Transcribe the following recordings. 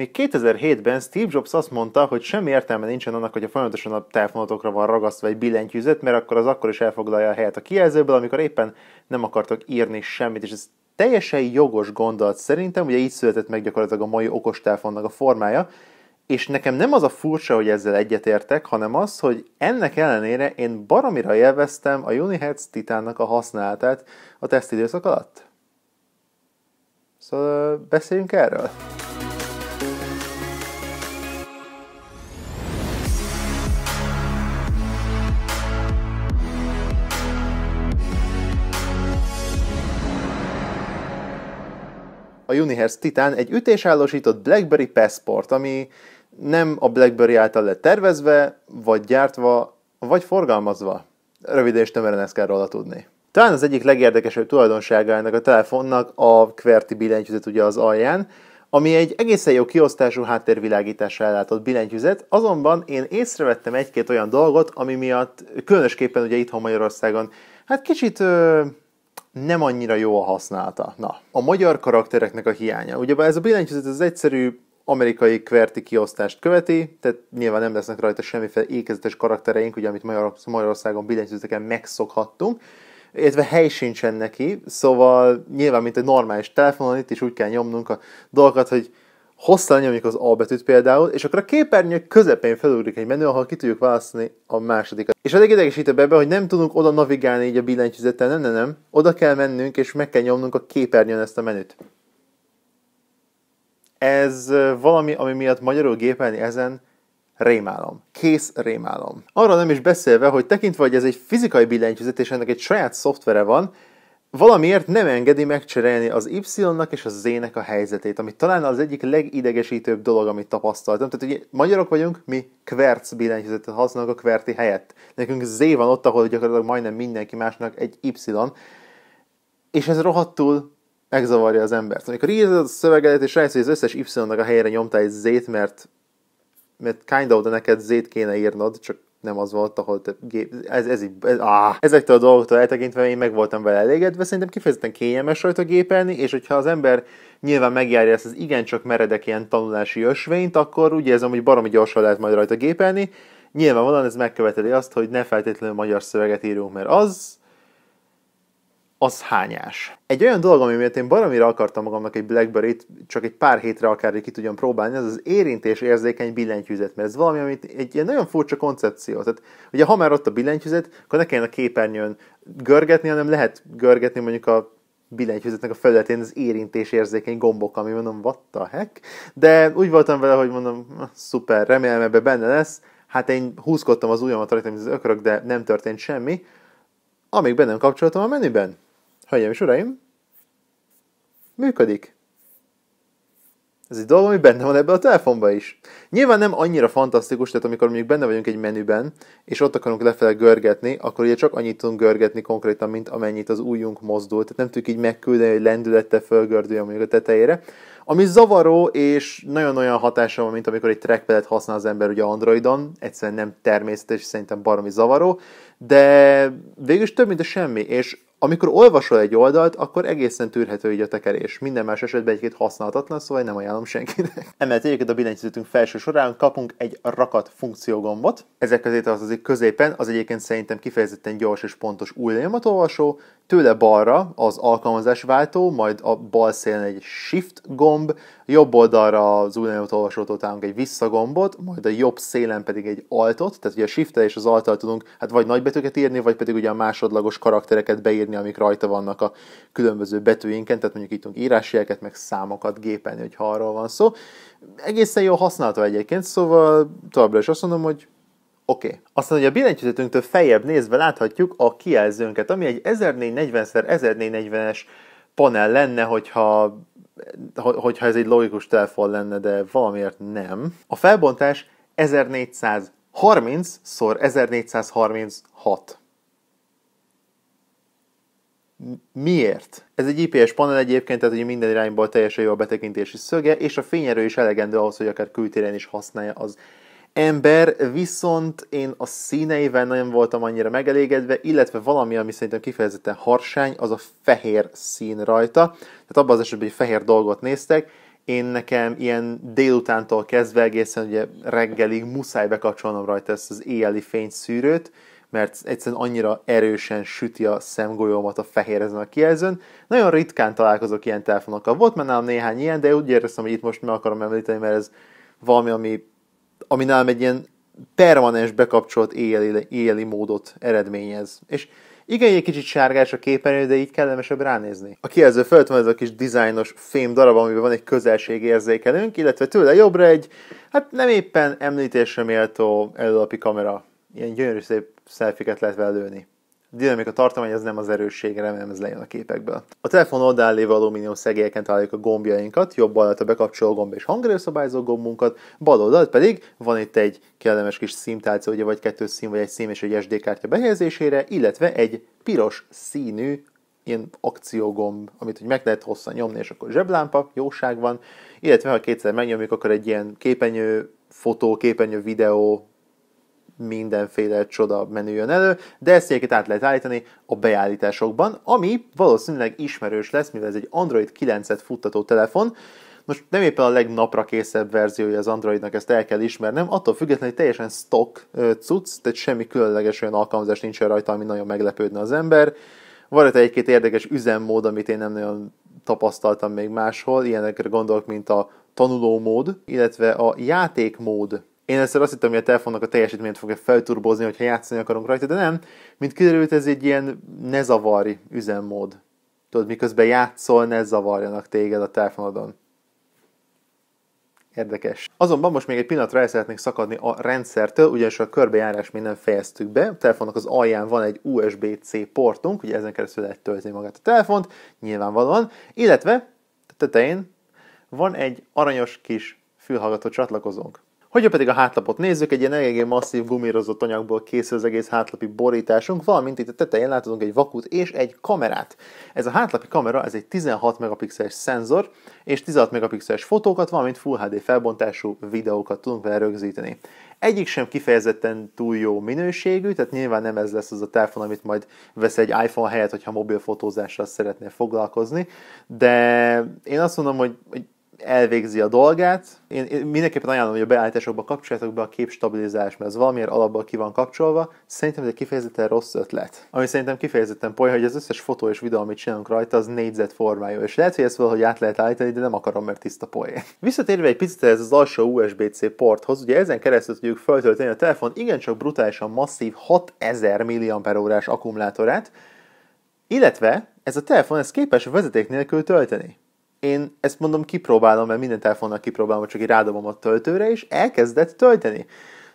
Még 2007-ben Steve Jobs azt mondta, hogy semmi értelme nincsen annak, hogy a folyamatosan a telefonotokra van ragasztva egy billentyűzet, mert akkor az akkor is elfoglalja a helyet a kijelzőből, amikor éppen nem akartok írni semmit, és ez teljesen jogos gondolat szerintem, ugye így született meg gyakorlatilag a mai okostelefonnak a formája, és nekem nem az a furcsa, hogy ezzel egyetértek, hanem az, hogy ennek ellenére én baromira élveztem a Unihertz Titánnak a használatát a tesztidőszak alatt. Szóval beszéljünk erről. Uniherz Titan egy ütésállósított BlackBerry Passport, ami nem a BlackBerry által lett tervezve, vagy gyártva, vagy forgalmazva. Röviden és tömören ezt kell róla tudni. Talán az egyik legérdekesebb tulajdonsága ennek a telefonnak a QWERTY billentyűzet ugye az alján, ami egy egészen jó kiosztású háttérvilágítással ellátott billentyűzet, azonban én észrevettem egy-két olyan dolgot, ami miatt különösképpen ugye itthon Magyarországon, hát kicsit ö, nem annyira jó a használata. Na, a magyar karaktereknek a hiánya. Ugye ez a billentyűzet az egyszerű amerikai kverti kiosztást követi, tehát nyilván nem lesznek rajta semmiféle ékezetes karaktereink, ugye, amit Magyarországon billentyűzeteken megszokhattunk, illetve hely sincsen neki, szóval nyilván, mint egy normális telefonon, itt is úgy kell nyomnunk a dolgokat, hogy hosszan nyomjuk az A betűt például, és akkor a képernyő közepén felugrik egy menü, ahol ki tudjuk választani a másodikat. És elég legidegesítőbb ebben, hogy nem tudunk oda navigálni így a billentyűzettel, nem, nem, nem. Oda kell mennünk, és meg kell nyomnunk a képernyőn ezt a menüt. Ez valami, ami miatt magyarul gépelni ezen rémálom. Kész rémálom. Arra nem is beszélve, hogy tekintve, hogy ez egy fizikai billentyűzet, és ennek egy saját szoftvere van, valamiért nem engedi megcserélni az Y-nak és a Z-nek a helyzetét, ami talán az egyik legidegesítőbb dolog, amit tapasztaltam. Tehát ugye magyarok vagyunk, mi kverc billentyűzetet használunk a kverti helyett. Nekünk Z van ott, ahol gyakorlatilag majdnem mindenki másnak egy Y, és ez rohadtul megzavarja az embert. Amikor írod a szövegedet, és rájössz, hogy az összes Y-nak a helyére nyomtál egy Z-t, mert, mert kind of, de neked Z-t kéne írnod, csak nem az volt, ahol te gép... Ez, ez, így, ez, áh. Ezektől a dolgoktól eltekintve én meg voltam vele elégedve, szerintem kifejezetten kényelmes rajta gépelni, és hogyha az ember nyilván megjárja ezt az igencsak meredek ilyen tanulási ösvényt, akkor úgy érzem, hogy baromi gyorsan lehet majd rajta gépelni. Nyilvánvalóan ez megköveteli azt, hogy ne feltétlenül magyar szöveget írunk, mert az az hányás. Egy olyan dolog, ami miatt én baromira akartam magamnak egy blackberry csak egy pár hétre akár ki tudjam próbálni, az az érintés érzékeny billentyűzet, mert ez valami, amit egy ilyen nagyon furcsa koncepció. Tehát ugye ha már ott a billentyűzet, akkor ne kelljen a képernyőn görgetni, hanem lehet görgetni mondjuk a billentyűzetnek a felületén az érintés érzékeny gombok, ami mondom, what the heck? De úgy voltam vele, hogy mondom, szuper, remélem ebbe benne lesz. Hát én húzkodtam az ujjamat rajta, mint az ökörök, de nem történt semmi. Amíg be nem kapcsoltam a menüben. Hölgyeim és uraim, működik. Ez egy dolog, ami benne van ebben a telefonban is. Nyilván nem annyira fantasztikus, tehát amikor mondjuk benne vagyunk egy menüben, és ott akarunk lefelé görgetni, akkor ugye csak annyit tudunk görgetni konkrétan, mint amennyit az újunk mozdul. Tehát nem tudjuk így megküldeni, hogy lendülettel fölgördüljön mondjuk a tetejére, ami zavaró, és nagyon-nagyon hatása van, mint amikor egy trackpadet használ az ember ugye Androidon, egyszerűen nem természetes, szerintem baromi zavaró, de végül is több, mint a semmi, és amikor olvasol egy oldalt, akkor egészen tűrhető így a tekerés. Minden más esetben egy-két használhatatlan, szóval nem ajánlom senkinek. Emellett egyébként a billentyűzetünk felső során kapunk egy rakat funkciógombot. Ezek közé tartozik középen az egyébként szerintem kifejezetten gyors és pontos új olvasó, tőle balra az alkalmazásváltó, majd a bal szélen egy shift gomb, jobb oldalra az újnagyobb olvasótól találunk egy visszagombot, majd a jobb szélen pedig egy altot, tehát ugye a shift és az altal tudunk hát vagy nagybetűket írni, vagy pedig ugye a másodlagos karaktereket beírni, amik rajta vannak a különböző betűinken, tehát mondjuk itt tudunk írásjelket, meg számokat gépelni, hogyha arról van szó. Egészen jó használható egyébként, szóval továbbra is azt mondom, hogy Oké. Okay. Aztán hogy a billentyűzetünktől feljebb nézve láthatjuk a kijelzőnket, ami egy 1440x1440-es panel lenne, hogyha hogyha ez egy logikus telefon lenne, de valamiért nem. A felbontás 1430 x 1436. Miért? Ez egy IPS panel egyébként, tehát hogy minden irányból teljesen jó a betekintési szöge, és a fényerő is elegendő ahhoz, hogy akár kültéren is használja az ember, viszont én a színeivel nem voltam annyira megelégedve, illetve valami, ami szerintem kifejezetten harsány, az a fehér szín rajta. Tehát abban az esetben, hogy fehér dolgot néztek, én nekem ilyen délutántól kezdve egészen ugye reggelig muszáj bekapcsolnom rajta ezt az éjjeli fényszűrőt, mert egyszerűen annyira erősen süti a szemgolyómat a fehér ezen a kijelzőn. Nagyon ritkán találkozok ilyen telefonokkal. Volt már nálam néhány ilyen, de úgy éreztem, hogy itt most meg akarom említeni, mert ez valami, ami ami nálam egy ilyen permanens bekapcsolt éjjeli, éjjeli módot eredményez. És igen, egy kicsit sárgás a képernyő, de így kellemesebb ránézni. A kijelző fölött van ez a kis dizájnos fém darab, amiben van egy közelségérzékelőnk, illetve tőle jobbra egy, hát nem éppen említésre méltó előlapi kamera. Ilyen gyönyörű szép szelfiket lehet vele lőni dinamika tartomány ez nem az erősségre, remélem ez lejön a képekből. A telefon oldalán lévő alumínium szegélyeken találjuk a gombjainkat, jobb alatt a bekapcsoló gomb és hangerőszabályzó gombunkat, bal oldalt pedig van itt egy kellemes kis szímtálca, ugye vagy kettő szín, vagy egy szín és egy SD kártya behelyezésére, illetve egy piros színű ilyen akciógomb, amit hogy meg lehet hosszan nyomni, és akkor zseblámpa, jóság van, illetve ha kétszer megnyomjuk, akkor egy ilyen képenyő, fotó, képenyő, videó, mindenféle csoda menü jön elő, de ezt egyébként át lehet állítani a beállításokban, ami valószínűleg ismerős lesz, mivel ez egy Android 9-et futtató telefon, most nem éppen a legnapra készebb verziója az Androidnak, ezt el kell ismernem, attól függetlenül, hogy teljesen stock cucc, tehát semmi különleges olyan alkalmazás nincsen rajta, ami nagyon meglepődne az ember. Van rajta egy-két érdekes üzemmód, amit én nem nagyon tapasztaltam még máshol, ilyenekre gondolok, mint a tanulómód, illetve a játékmód én először azt hittem, hogy a telefonnak a teljesítményt fogja felturbozni, hogyha játszani akarunk rajta, de nem. Mint kiderült, ez egy ilyen ne zavarj üzemmód. Tudod, miközben játszol, ne zavarjanak téged a telefonodon. Érdekes. Azonban most még egy pillanatra el szeretnék szakadni a rendszertől, ugyanis a körbejárás még nem fejeztük be. A telefonnak az alján van egy USB-C portunk, ugye ezen keresztül lehet tölteni magát a telefont, nyilvánvalóan, illetve tetején van egy aranyos kis fülhallgató csatlakozónk. Hogyha pedig a hátlapot nézzük, egy ilyen eléggé masszív gumírozott anyagból készül az egész hátlapi borításunk, valamint itt a tetején láthatunk egy vakut és egy kamerát. Ez a hátlapi kamera, ez egy 16 megapixeles szenzor, és 16 megapixeles fotókat, valamint Full HD felbontású videókat tudunk vele rögzíteni. Egyik sem kifejezetten túl jó minőségű, tehát nyilván nem ez lesz az a telefon, amit majd vesz egy iPhone helyett, hogyha mobil fotózással szeretnél foglalkozni, de én azt mondom, hogy, hogy elvégzi a dolgát. Én, én mindenképpen ajánlom, hogy a beállításokba kapcsoljátok be a kép stabilizálás, mert ez valamiért alapban ki van kapcsolva. Szerintem ez egy kifejezetten rossz ötlet. Ami szerintem kifejezetten poly, hogy az összes fotó és videó, amit csinálunk rajta, az négyzet formájú. És lehet, hogy ezt valahogy át lehet állítani, de nem akarom, mert tiszta poly. Visszatérve egy picit ez az alsó USB-C porthoz, ugye ezen keresztül tudjuk feltölteni a telefon igencsak brutálisan masszív 6000 mAh akkumulátorát, illetve ez a telefon ez képes vezeték nélkül tölteni én ezt mondom, kipróbálom, mert minden telefonnal kipróbálom, csak így rádobom a töltőre, és elkezdett tölteni.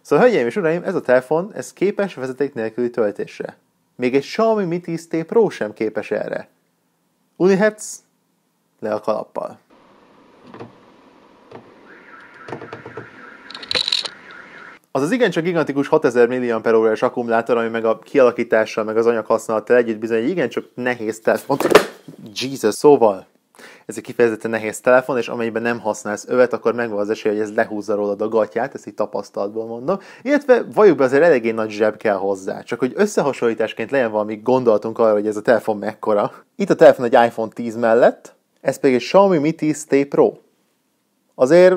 Szóval, hölgyeim és uraim, ez a telefon, ez képes vezeték nélküli töltésre. Még egy Xiaomi Mi 10T Pro sem képes erre. Unihertz, le a kalappal. Az az igencsak gigantikus 6000 mAh-es akkumulátor, ami meg a kialakítással, meg az anyaghasználattal együtt bizony egy igencsak nehéz telefon. Jesus, szóval ez egy kifejezetten nehéz telefon, és amelyben nem használsz övet, akkor megvan az esély, hogy ez lehúzza rólad a gatyát, ezt így tapasztalatból mondom. Illetve valljuk be, azért eléggé nagy zseb kell hozzá, csak hogy összehasonlításként legyen valami gondolatunk arra, hogy ez a telefon mekkora. Itt a telefon egy iPhone 10 mellett, ez pedig egy Xiaomi Mi 10T Pro. Azért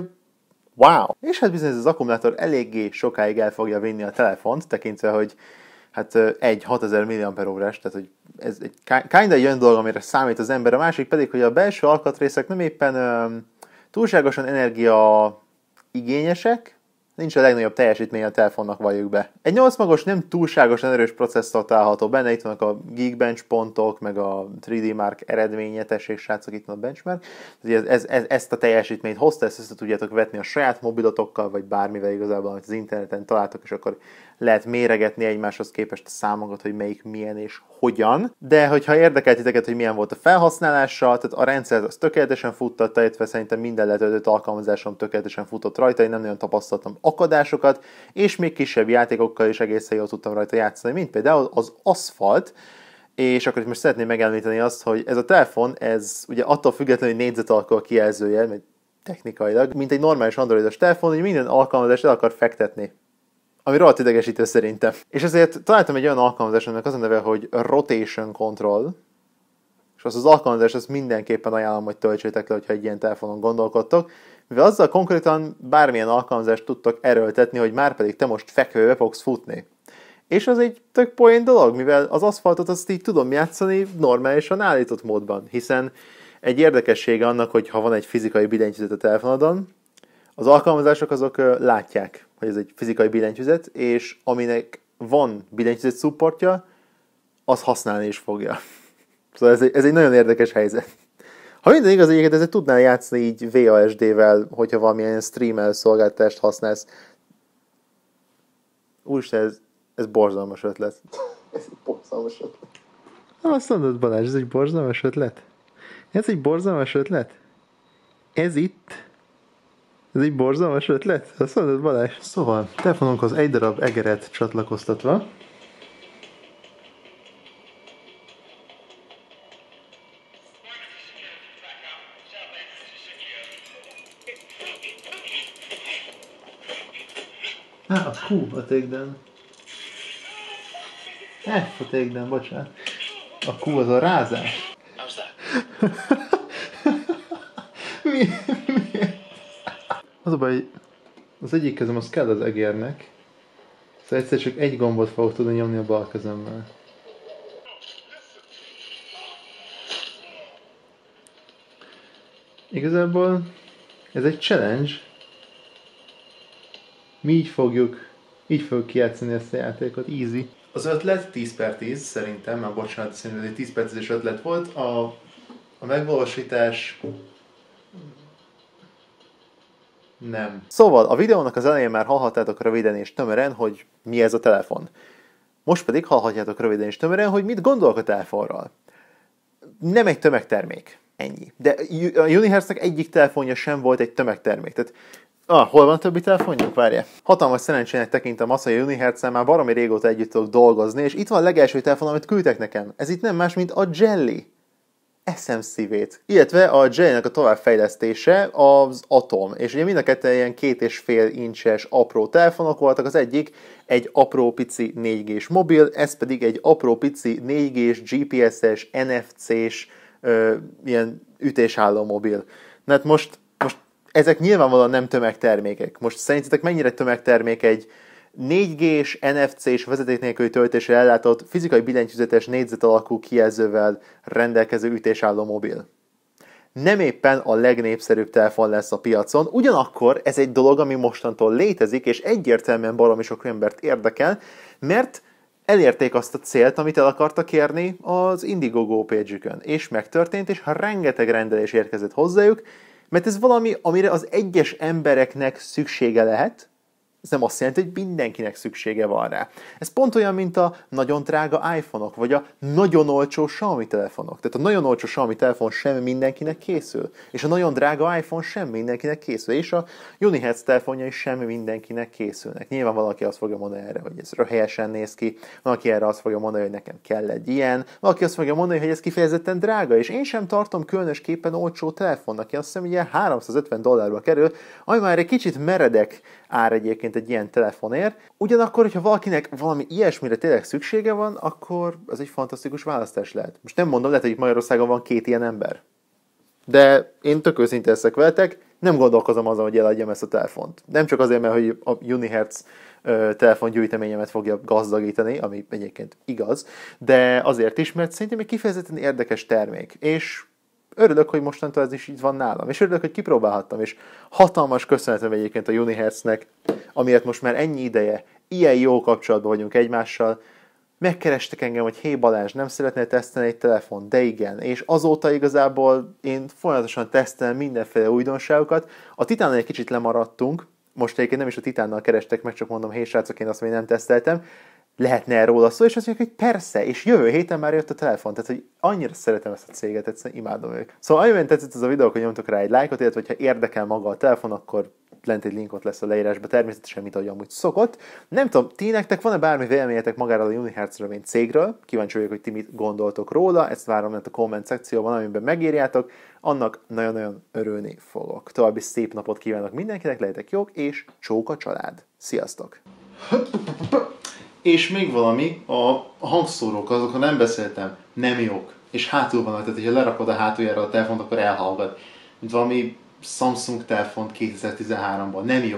wow! És hát bizony ez az akkumulátor eléggé sokáig el fogja vinni a telefont, tekintve, hogy hát egy 6000 mAh-órás, tehát hogy ez egy kinda egy olyan dolog, amire számít az ember, a másik pedig, hogy a belső alkatrészek nem éppen öm, túlságosan energia igényesek, nincs a legnagyobb teljesítmény a telefonnak valljuk be. Egy 8 magos nem túlságosan erős processzor található benne, itt vannak a Geekbench pontok, meg a 3D Mark eredménye, tessék srácok, itt van a benchmark. Ez, ez, ez, ezt a teljesítményt hozta, ezt össze tudjátok vetni a saját mobilotokkal, vagy bármivel igazából, amit az interneten találtok, és akkor lehet méregetni egymáshoz képest a számokat, hogy melyik milyen és hogyan. De hogyha érdekelt titeket, hogy milyen volt a felhasználása, tehát a rendszer az tökéletesen futtatta, illetve szerintem minden letöltött alkalmazásom tökéletesen futott rajta, én nem nagyon tapasztaltam akadásokat, és még kisebb játékokkal is egészen jól tudtam rajta játszani, mint például az aszfalt, és akkor most szeretném megemlíteni azt, hogy ez a telefon, ez ugye attól függetlenül, hogy négyzetalkó a kijelzője, technikailag, mint egy normális androidos telefon, hogy minden alkalmazást el akar fektetni ami rohadt idegesítő szerintem. És ezért találtam egy olyan alkalmazást, aminek az a neve, hogy Rotation Control, és az az alkalmazás, azt mindenképpen ajánlom, hogy töltsétek le, hogyha egy ilyen telefonon gondolkodtok, mivel azzal konkrétan bármilyen alkalmazást tudtok erőltetni, hogy már pedig te most fekvőbe fogsz futni. És az egy tök poén dolog, mivel az aszfaltot azt így tudom játszani normálisan állított módban, hiszen egy érdekessége annak, hogy ha van egy fizikai billentyűzet a telefonodon, az alkalmazások azok látják, hogy ez egy fizikai billentyűzet, és aminek van billentyűzet supportja, az használni is fogja. Szóval ez egy, ez egy nagyon érdekes helyzet. Ha minden igaz, egyébként ezzel tudnál játszani így VASD-vel, hogyha valamilyen streamel szolgáltást használsz. Úristen, ez, ez borzalmas ötlet. ez egy borzalmas ötlet. azt mondod Balázs, ez egy borzalmas ötlet? Ez egy borzalmas ötlet? Ez itt ez egy borzalmas ötlet? Azt mondod, Balázs? Szóval, az egy darab egeret csatlakoztatva, Á, a kú, a takedown. F a tégden, bocsánat. A kú az a rázás. Az a baj, az egyik kezem az kell az egérnek, szóval egyszer csak egy gombot fogok tudni nyomni a bal kezemmel. Igazából ez egy challenge. Mi így fogjuk, így fogjuk kijátszani ezt a játékot, easy. Az ötlet 10 per 10 szerintem, már bocsánat, szerintem ez egy 10 per 10 ötlet volt. A, a megvalósítás nem. Szóval a videónak az elején már hallhatjátok röviden és tömören, hogy mi ez a telefon. Most pedig hallhatjátok röviden és tömören, hogy mit gondolok a telefonról. Nem egy tömegtermék. Ennyi. De a Unihertznek egyik telefonja sem volt egy tömegtermék. Tehát Ah, hol van a többi telefonjuk? Várja. Hatalmas szerencsének tekintem azt, hogy a unihertz már baromi régóta együtt tudok dolgozni, és itt van a legelső telefon, amit küldtek nekem. Ez itt nem más, mint a Jelly eszem vét illetve a Jelly-nek a továbbfejlesztése az Atom, és ugye mind a ketten ilyen két és fél incses apró telefonok voltak, az egyik egy apró pici 4G-s mobil, ez pedig egy apró pici 4G-s, GPS-es, NFC-s ö, ilyen ütésálló mobil. Na hát most, most ezek nyilvánvalóan nem tömegtermékek. Most szerintetek mennyire tömegtermék egy, 4G-s, NFC s vezeték nélküli töltésre ellátott fizikai billentyűzetes négyzet alakú kijelzővel rendelkező ütésálló mobil. Nem éppen a legnépszerűbb telefon lesz a piacon, ugyanakkor ez egy dolog, ami mostantól létezik, és egyértelműen baromi sok embert érdekel, mert elérték azt a célt, amit el akartak érni az Indiegogo page és megtörtént, és rengeteg rendelés érkezett hozzájuk, mert ez valami, amire az egyes embereknek szüksége lehet, ez nem azt jelenti, hogy mindenkinek szüksége van rá. Ez pont olyan, mint a nagyon drága iPhone-ok, vagy a nagyon olcsó Xiaomi telefonok. Tehát a nagyon olcsó Xiaomi telefon sem mindenkinek készül, és a nagyon drága iPhone sem mindenkinek készül, és a telefonja is sem mindenkinek készülnek. Nyilván valaki azt fogja mondani erre, hogy ez röhelyesen néz ki, valaki erre azt fogja mondani, hogy nekem kell egy ilyen, valaki azt fogja mondani, hogy ez kifejezetten drága, és én sem tartom különösképpen olcsó telefonnak. Én azt hiszem, hogy ilyen 350 dollárba kerül, ami már egy kicsit meredek ár egyébként egy ilyen telefonért. Ugyanakkor, hogyha valakinek valami ilyesmire tényleg szüksége van, akkor ez egy fantasztikus választás lehet. Most nem mondom, lehet, hogy Magyarországon van két ilyen ember. De én tök őszinte eszek veletek, nem gondolkozom azon, hogy eladjam ezt a telefont. Nem csak azért, mert hogy a Unihertz telefongyűjteményemet fogja gazdagítani, ami egyébként igaz, de azért is, mert szerintem egy kifejezetten érdekes termék, és örülök, hogy mostantól ez is így van nálam, és örülök, hogy kipróbálhattam, és hatalmas köszönetem egyébként a Unihertznek, amiért most már ennyi ideje, ilyen jó kapcsolatban vagyunk egymással, megkerestek engem, hogy hé Balázs, nem szeretnél tesztelni egy telefon, de igen, és azóta igazából én folyamatosan tesztelem mindenféle újdonságokat. A titán egy kicsit lemaradtunk, most egyébként nem is a Titánnal kerestek meg, csak mondom, hé srácok, én azt még nem teszteltem, lehetne erről róla szó, és azt mondják, hogy persze, és jövő héten már jött a telefon, tehát hogy annyira szeretem ezt a céget, egyszerűen imádom őket. Szóval annyiben tetszett ez a videó, hogy nyomtok rá egy lájkot, illetve ha érdekel maga a telefon, akkor lent egy linkot lesz a leírásban, természetesen, mint ahogy amúgy szokott. Nem tudom, ti nektek van-e bármi véleményetek magáról a Unihertz remény cégről? Kíváncsi vagyok, hogy ti mit gondoltok róla, ezt várom lent a komment szekcióban, amiben megírjátok, annak nagyon-nagyon örülni fogok. További szép napot kívánok mindenkinek, legyetek jók, és csók a család! Sziasztok! És még valami, a hangszórók, ha nem beszéltem, nem jók. És hátul vannak, tehát ha lerakod a hátuljára a telefont, akkor elhallgat. Mint valami Samsung telefon 2013-ban, nem jó.